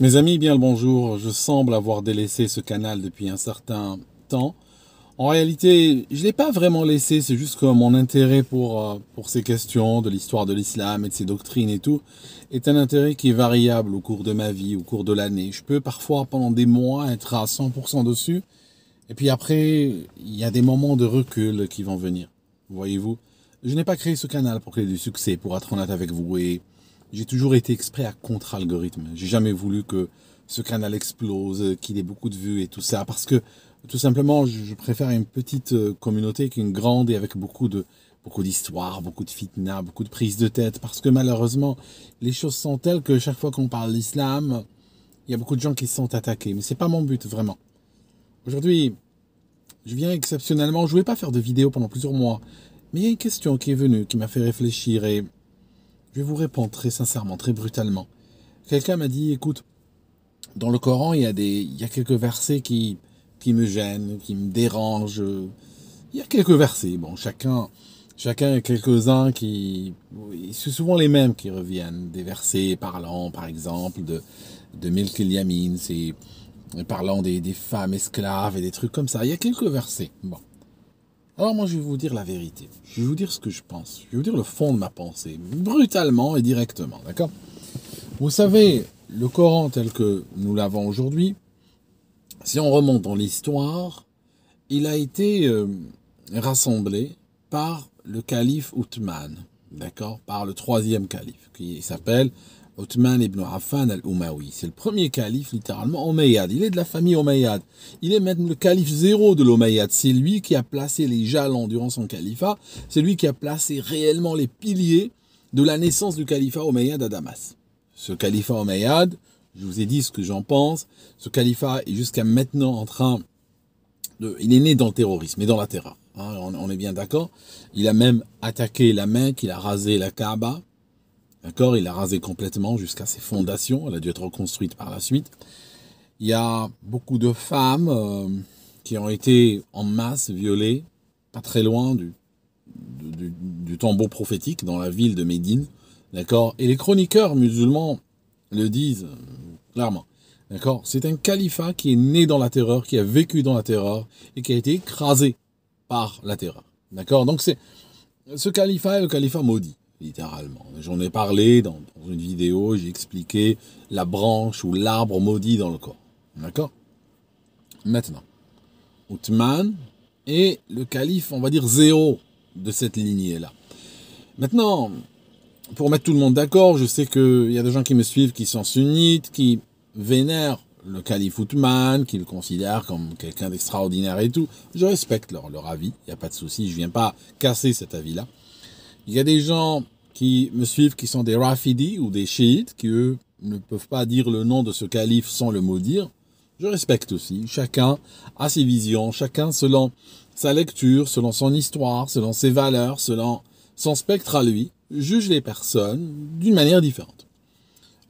Mes amis, bien le bonjour. Je semble avoir délaissé ce canal depuis un certain temps. En réalité, je ne l'ai pas vraiment laissé, c'est juste que mon intérêt pour, euh, pour ces questions de l'histoire de l'islam et de ses doctrines et tout est un intérêt qui est variable au cours de ma vie, au cours de l'année. Je peux parfois pendant des mois être à 100% dessus, et puis après, il y a des moments de recul qui vont venir, voyez-vous. Je n'ai pas créé ce canal pour créer du succès, pour être honnête avec vous, et j'ai toujours été exprès à contre-algorithme. J'ai jamais voulu que ce canal explose, qu'il ait beaucoup de vues et tout ça, parce que tout simplement, je préfère une petite euh, communauté qu'une grande et avec beaucoup de beaucoup d'histoires, beaucoup de fitna, beaucoup de prises de tête, parce que malheureusement, les choses sont telles que chaque fois qu'on parle d'islam, il y a beaucoup de gens qui sont attaqués. Mais c'est pas mon but vraiment. Aujourd'hui, je viens exceptionnellement, je voulais pas faire de vidéo pendant plusieurs mois, mais il y a une question qui est venue, qui m'a fait réfléchir et je vais vous répondre très sincèrement, très brutalement. Quelqu'un m'a dit, écoute, dans le Coran, il y a, des, il y a quelques versets qui, qui me gênent, qui me dérangent. Il y a quelques versets. Bon, chacun, chacun quelques-uns qui, c'est souvent les mêmes qui reviennent. Des versets parlant, par exemple, de, de Milkil c'est, parlant des, des femmes esclaves et des trucs comme ça. Il y a quelques versets. Bon. Alors moi, je vais vous dire la vérité. Je vais vous dire ce que je pense. Je vais vous dire le fond de ma pensée, brutalement et directement, d'accord Vous savez, le Coran tel que nous l'avons aujourd'hui, si on remonte dans l'histoire, il a été euh, rassemblé par le calife Uthman, d'accord Par le troisième calife, qui s'appelle Othman ibn Affan al-Umawi. C'est le premier calife littéralement Omeyyad. Il est de la famille Omeyyad. Il est même le calife zéro de l'Omeyyad. C'est lui qui a placé les jalons durant son califat. C'est lui qui a placé réellement les piliers de la naissance du califat Omeyyad à Damas. Ce califat Omeyyad, je vous ai dit ce que j'en pense. Ce califat est jusqu'à maintenant en train de... Il est né dans le terrorisme et dans la terreur. Hein, on est bien d'accord. Il a même attaqué la Mecque, il a rasé la Kaaba. D'accord Il a rasé complètement jusqu'à ses fondations. Elle a dû être reconstruite par la suite. Il y a beaucoup de femmes euh, qui ont été en masse violées, pas très loin du, du, tombeau prophétique, dans la ville de Médine. D'accord Et les chroniqueurs musulmans le disent euh, clairement. D'accord C'est un califat qui est né dans la terreur, qui a vécu dans la terreur et qui a été écrasé par la terreur. D'accord Donc c'est ce califat est le califat maudit littéralement. J'en ai parlé dans, une vidéo, j'ai expliqué la branche ou l'arbre maudit dans le corps. D'accord Maintenant, Outman est le calife, on va dire, zéro de cette lignée-là. Maintenant, pour mettre tout le monde d'accord, je sais qu'il y a des gens qui me suivent qui sont sunnites, qui vénèrent le calife Outman, qui le considèrent comme quelqu'un d'extraordinaire et tout. Je respecte leur, leur avis, il n'y a pas de souci, je ne viens pas casser cet avis-là. Il y a des gens qui me suivent qui sont des Rafidis ou des chiites qui, eux, ne peuvent pas dire le nom de ce calife sans le maudire. Je respecte aussi. Chacun a ses visions, chacun selon sa lecture, selon son histoire, selon ses valeurs, selon son spectre à lui, juge les personnes d'une manière différente.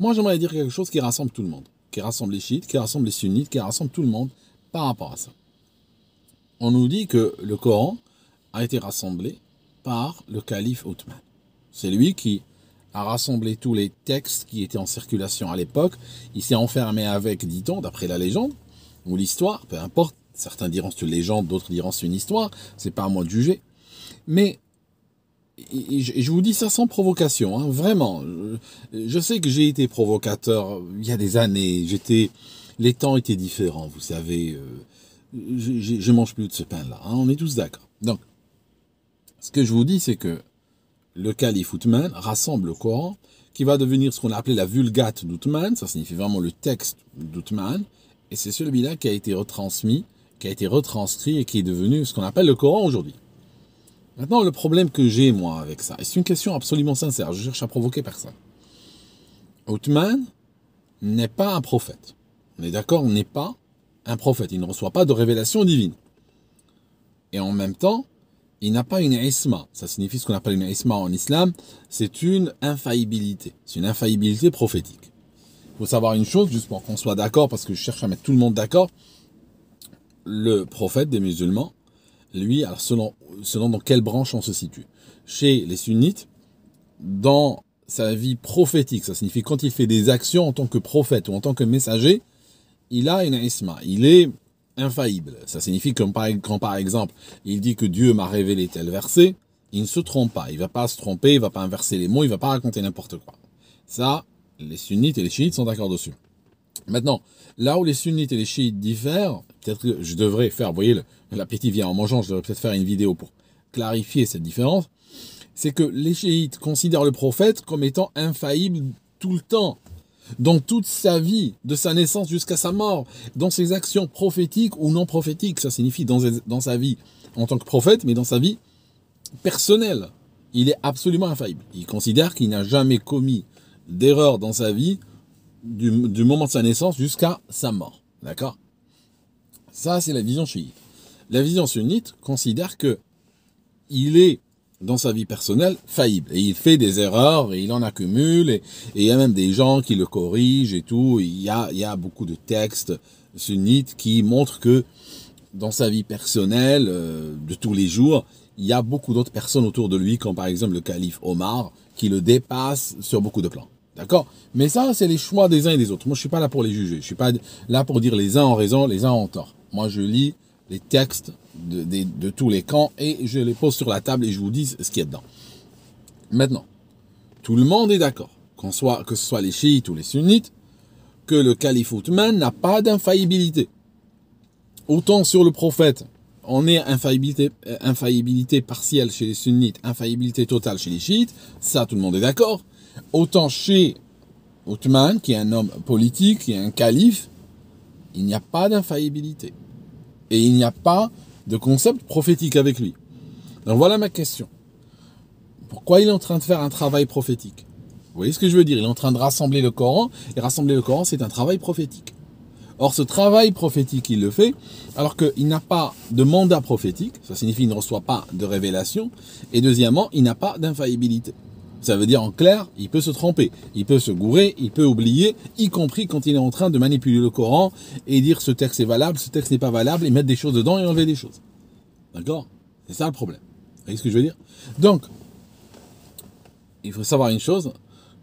Moi, j'aimerais dire quelque chose qui rassemble tout le monde, qui rassemble les chiites, qui rassemble les sunnites, qui rassemble tout le monde par rapport à ça. On nous dit que le Coran a été rassemblé par le calife Othman. C'est lui qui a rassemblé tous les textes qui étaient en circulation à l'époque. Il s'est enfermé avec, dit-on, d'après la légende, ou l'histoire, peu importe. Certains diront c'est une légende, d'autres diront c'est une histoire. C'est pas à moi de juger. Mais je vous dis ça sans provocation, hein, vraiment. Je sais que j'ai été provocateur il y a des années. J'étais, les temps étaient différents, vous savez. Euh, je, mange plus de ce pain-là. Hein, on est tous d'accord. Donc, ce que je vous dis, c'est que le calife uthman rassemble le Coran, qui va devenir ce qu'on a la Vulgate d'Uthman, ça signifie vraiment le texte d'uthman, et c'est celui-là qui a été retransmis, qui a été retranscrit et qui est devenu ce qu'on appelle le Coran aujourd'hui. Maintenant, le problème que j'ai, moi, avec ça, et c'est une question absolument sincère, je cherche à provoquer personne. uthman n'est pas un prophète. On est d'accord, on n'est pas un prophète. Il ne reçoit pas de révélation divine. Et en même temps, il n'a pas une isma. Ça signifie ce qu'on appelle une isma en islam. C'est une infaillibilité. C'est une infaillibilité prophétique. Il faut savoir une chose, juste pour qu'on soit d'accord, parce que je cherche à mettre tout le monde d'accord. Le prophète des musulmans, lui, alors selon, selon dans quelle branche on se situe. Chez les sunnites, dans sa vie prophétique, ça signifie quand il fait des actions en tant que prophète ou en tant que messager, il a une isma. Il est infaillible. Ça signifie que quand par exemple il dit que Dieu m'a révélé tel verset, il ne se trompe pas, il ne va pas se tromper, il ne va pas inverser les mots, il ne va pas raconter n'importe quoi. Ça, les sunnites et les chiites sont d'accord dessus. Maintenant, là où les sunnites et les chiites diffèrent, peut-être que je devrais faire, vous voyez, l'appétit vient en mangeant, je devrais peut-être faire une vidéo pour clarifier cette différence, c'est que les chiites considèrent le prophète comme étant infaillible tout le temps dans toute sa vie, de sa naissance jusqu'à sa mort, dans ses actions prophétiques ou non prophétiques, ça signifie dans, sa vie en tant que prophète, mais dans sa vie personnelle. Il est absolument infaillible. Il considère qu'il n'a jamais commis d'erreur dans sa vie du, moment de sa naissance jusqu'à sa mort. D'accord Ça, c'est la vision chiite. La vision sunnite considère que il est dans sa vie personnelle faillible. Et il fait des erreurs et il en accumule. Et, il y a même des gens qui le corrigent et tout. Il y a, il y beaucoup de textes sunnites qui montrent que dans sa vie personnelle, euh, de tous les jours, il y a beaucoup d'autres personnes autour de lui, comme par exemple le calife Omar, qui le dépasse sur beaucoup de plans. D'accord Mais ça, c'est les choix des uns et des autres. Moi, je suis pas là pour les juger. Je ne suis pas là pour dire les uns ont raison, les uns ont tort. Moi, je lis les textes de, tous les camps et je les pose sur la table et je vous dis ce qu'il y a dedans. Maintenant, tout le monde est d'accord, qu'on soit, que ce soit les chiites ou les sunnites, que le calife Othman n'a pas d'infaillibilité. Autant sur le prophète, on est infaillibilité, euh, infaillibilité partielle chez les sunnites, infaillibilité totale chez les chiites, ça tout le monde est d'accord. Autant chez Othman, qui est un homme politique, qui est un calife, il n'y a pas d'infaillibilité et il n'y a pas de concept prophétique avec lui. Donc voilà ma question. Pourquoi il est en train de faire un travail prophétique Vous voyez ce que je veux dire Il est en train de rassembler le Coran, et rassembler le Coran, c'est un travail prophétique. Or, ce travail prophétique, il le fait, alors qu'il n'a pas de mandat prophétique, ça signifie qu'il ne reçoit pas de révélation, et deuxièmement, il n'a pas d'infaillibilité. Ça veut dire en clair, il peut se tromper, il peut se gourer, il peut oublier, y compris quand il est en train de manipuler le Coran et dire ce texte est valable, ce texte n'est pas valable, et mettre des choses dedans et enlever des choses. D'accord C'est ça le problème. Vous voyez ce que je veux dire Donc, il faut savoir une chose,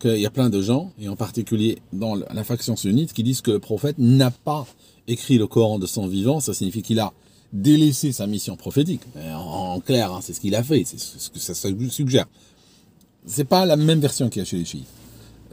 qu'il y a plein de gens, et en particulier dans la faction sunnite, qui disent que le prophète n'a pas écrit le Coran de son vivant, ça signifie qu'il a délaissé sa mission prophétique. En, clair, hein, c'est ce qu'il a fait, c'est ce que ça suggère c'est pas la même version qu'il y a chez les chiites.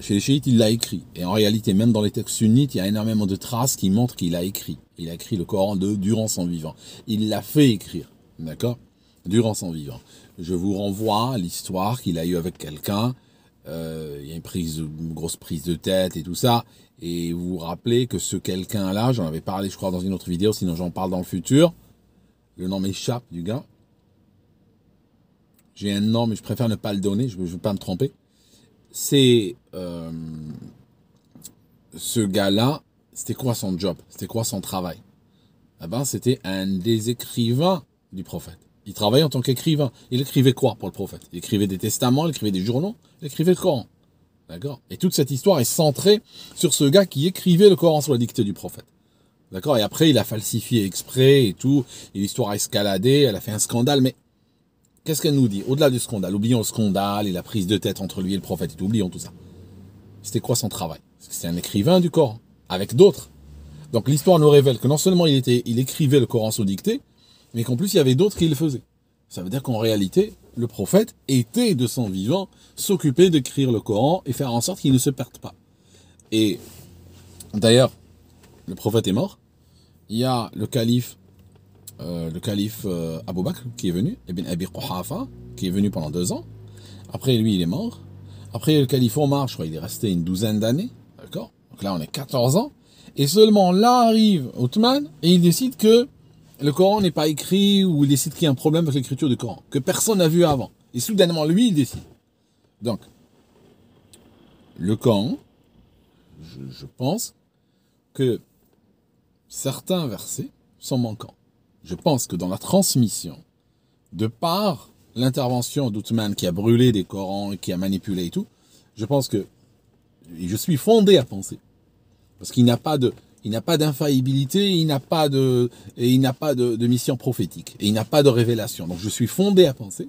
Chez les chiites, il l'a écrit. Et en réalité, même dans les textes sunnites, il y a énormément de traces qui montrent qu'il a écrit. Il a écrit le Coran de, durant son vivant. Il l'a fait écrire. D'accord Durant son vivant. Je vous renvoie à l'histoire qu'il a eue avec quelqu'un. Euh, il y a une, prise, une grosse prise de tête et tout ça. Et vous vous rappelez que ce quelqu'un-là, j'en avais parlé, je crois, dans une autre vidéo, sinon j'en parle dans le futur. Le nom m'échappe du gars j'ai un nom, mais je préfère ne pas le donner, je ne veux pas me tromper. C'est euh, ce gars-là, c'était quoi son job C'était quoi son travail Ah ben, C'était un des écrivains du prophète. Il travaillait en tant qu'écrivain. Il écrivait quoi pour le prophète Il écrivait des testaments, il écrivait des journaux, il écrivait le Coran. D'accord Et toute cette histoire est centrée sur ce gars qui écrivait le Coran sur la dictée du prophète. D'accord Et après, il a falsifié exprès et tout. Et l'histoire a escaladé, elle a fait un scandale. Mais Qu'est-ce qu'elle nous dit Au-delà du scandale, oublions le scandale et la prise de tête entre lui et le prophète, et oublions tout ça. C'était quoi son travail C'est un écrivain du Coran, avec d'autres. Donc l'histoire nous révèle que non seulement il, était, il écrivait le Coran sous dictée, mais qu'en plus il y avait d'autres qui le faisaient. Ça veut dire qu'en réalité, le prophète était de son vivant, s'occuper d'écrire le Coran et faire en sorte qu'il ne se perde pas. Et d'ailleurs, le prophète est mort. Il y a le calife euh, le calife euh, Abou Bakr qui est venu, bien Abir Quhafa qui est venu pendant deux ans. Après lui, il est mort. Après le calife Omar, je crois, il est resté une douzaine d'années. D'accord Donc là, on est 14 ans. Et seulement là arrive Othman et il décide que le Coran n'est pas écrit ou il décide qu'il y a un problème avec l'écriture du Coran, que personne n'a vu avant. Et soudainement, lui, il décide. Donc, le Coran, je pense que certains versets sont manquants je pense que dans la transmission, de par l'intervention d'Outman qui a brûlé des Corans et qui a manipulé et tout, je pense que je suis fondé à penser parce qu'il n'a pas de il n'a pas d'infaillibilité, il n'a pas de et il n'a pas de, mission prophétique et il n'a pas de révélation. Donc je suis fondé à penser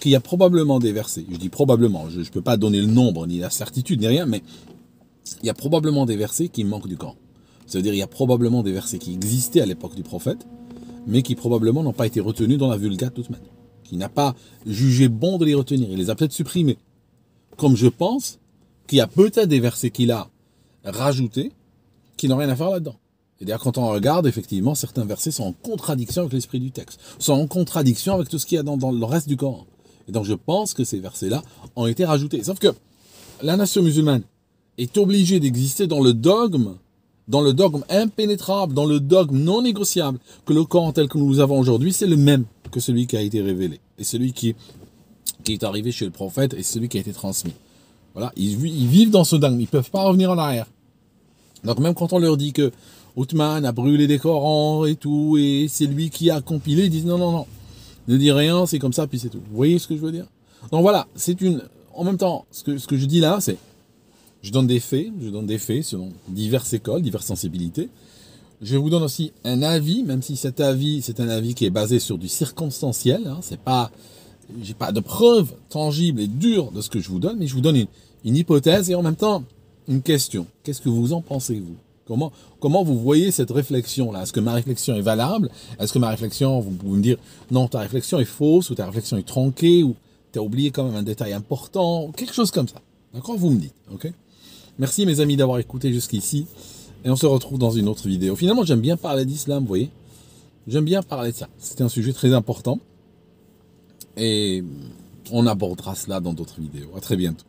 qu'il y a probablement des versets. Je dis probablement, je ne peux pas donner le nombre ni la certitude ni rien, mais il y a probablement des versets qui manquent du camp C'est-à-dire il y a probablement des versets qui existaient à l'époque du prophète mais qui probablement n'ont pas été retenus dans la Vulgate de toute qui n'a pas jugé bon de les retenir, il les a peut-être supprimés. Comme je pense qu'il y a peut-être des versets qu'il a rajoutés qui n'ont rien à faire là dedans et C'est-à-dire quand on regarde, effectivement, certains versets sont en contradiction avec l'esprit du texte, sont en contradiction avec tout ce qu'il y a dans, dans, le reste du Coran. Et donc je pense que ces versets-là ont été rajoutés. Sauf que la nation musulmane est obligée d'exister dans le dogme dans le dogme impénétrable, dans le dogme non négociable, que le Coran tel que nous avons aujourd'hui, c'est le même que celui qui a été révélé, et celui qui, qui est arrivé chez le prophète, et celui qui a été transmis. Voilà, ils, vivent dans ce dogme, ils ne peuvent pas revenir en arrière. Donc même quand on leur dit que Othman a brûlé des Corans et tout, et c'est lui qui a compilé, ils disent non, non, non, ne dis rien, c'est comme ça, puis c'est tout. Vous voyez ce que je veux dire Donc voilà, c'est une... En même temps, ce que, ce que je dis là, c'est je donne des faits, je donne des faits selon diverses écoles, diverses sensibilités. Je vous donne aussi un avis, même si cet avis, c'est un avis qui est basé sur du circonstanciel. Je hein. c'est pas, j'ai pas de preuves tangibles et dures de ce que je vous donne, mais je vous donne une, hypothèse et en même temps une question. Qu'est-ce que vous en pensez vous Comment comment vous voyez cette réflexion là Est-ce que ma réflexion est valable Est-ce que ma réflexion, vous pouvez me dire non, ta réflexion est fausse ou ta réflexion est tronquée ou tu as oublié quand même un détail important, ou quelque chose comme ça. D'accord Vous me dites, ok Merci mes amis d'avoir écouté jusqu'ici. Et on se retrouve dans une autre vidéo. Finalement, j'aime bien parler d'islam, vous voyez. J'aime bien parler de ça. C'était un sujet très important. Et on abordera cela dans d'autres vidéos. À très bientôt.